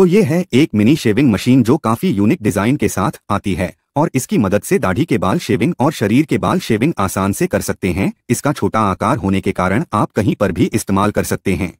तो ये है एक मिनी शेविंग मशीन जो काफी यूनिक डिजाइन के साथ आती है और इसकी मदद से दाढ़ी के बाल शेविंग और शरीर के बाल शेविंग आसान से कर सकते हैं इसका छोटा आकार होने के कारण आप कहीं पर भी इस्तेमाल कर सकते हैं